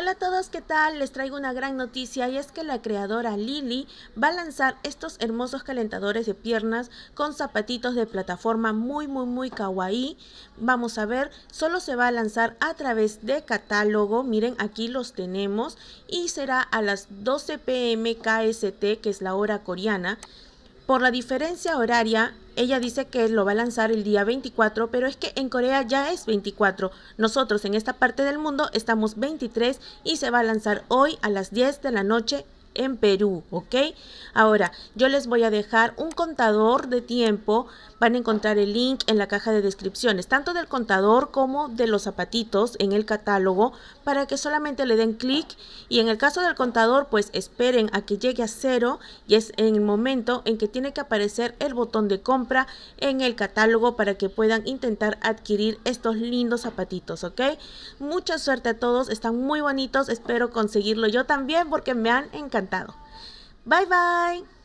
Hola a todos, ¿qué tal? Les traigo una gran noticia y es que la creadora Lily va a lanzar estos hermosos calentadores de piernas con zapatitos de plataforma muy muy muy kawaii. Vamos a ver, solo se va a lanzar a través de catálogo, miren aquí los tenemos y será a las 12 pm KST que es la hora coreana. Por la diferencia horaria ella dice que lo va a lanzar el día 24, pero es que en Corea ya es 24. Nosotros en esta parte del mundo estamos 23 y se va a lanzar hoy a las 10 de la noche en Perú, ¿ok? Ahora, yo les voy a dejar un contador de tiempo, van a encontrar el link en la caja de descripciones, tanto del contador como de los zapatitos en el catálogo, para que solamente le den clic y en el caso del contador, pues esperen a que llegue a cero y es en el momento en que tiene que aparecer el botón de compra en el catálogo para que puedan intentar adquirir estos lindos zapatitos, ¿ok? Mucha suerte a todos, están muy bonitos, espero conseguirlo yo también porque me han encantado encantado. Bye bye.